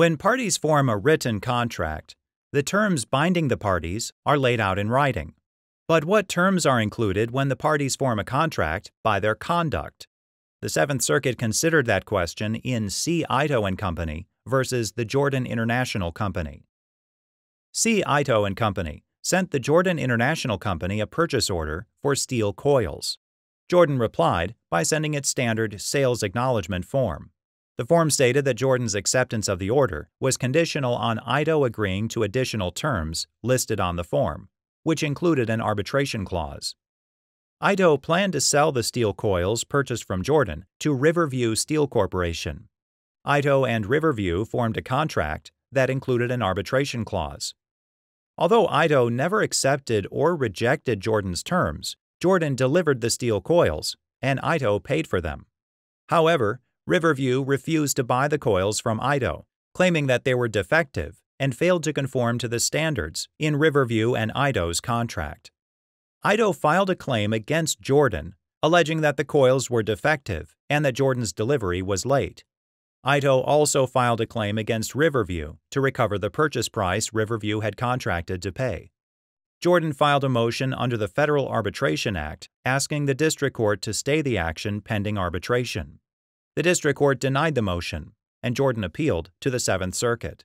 When parties form a written contract, the terms binding the parties are laid out in writing. But what terms are included when the parties form a contract by their conduct? The Seventh Circuit considered that question in C. Ito and Company versus the Jordan International Company. C. Ito and Company sent the Jordan International Company a purchase order for steel coils. Jordan replied by sending its standard sales acknowledgement form. The form stated that Jordan's acceptance of the order was conditional on Ido agreeing to additional terms listed on the form, which included an arbitration clause. Ido planned to sell the steel coils purchased from Jordan to Riverview Steel Corporation. Ido and Riverview formed a contract that included an arbitration clause. Although Ido never accepted or rejected Jordan's terms, Jordan delivered the steel coils, and Ido paid for them. However, Riverview refused to buy the coils from Ido, claiming that they were defective and failed to conform to the standards in Riverview and Ido's contract. Ido filed a claim against Jordan, alleging that the coils were defective and that Jordan's delivery was late. Ido also filed a claim against Riverview to recover the purchase price Riverview had contracted to pay. Jordan filed a motion under the Federal Arbitration Act asking the district court to stay the action pending arbitration. The district court denied the motion, and Jordan appealed to the Seventh Circuit.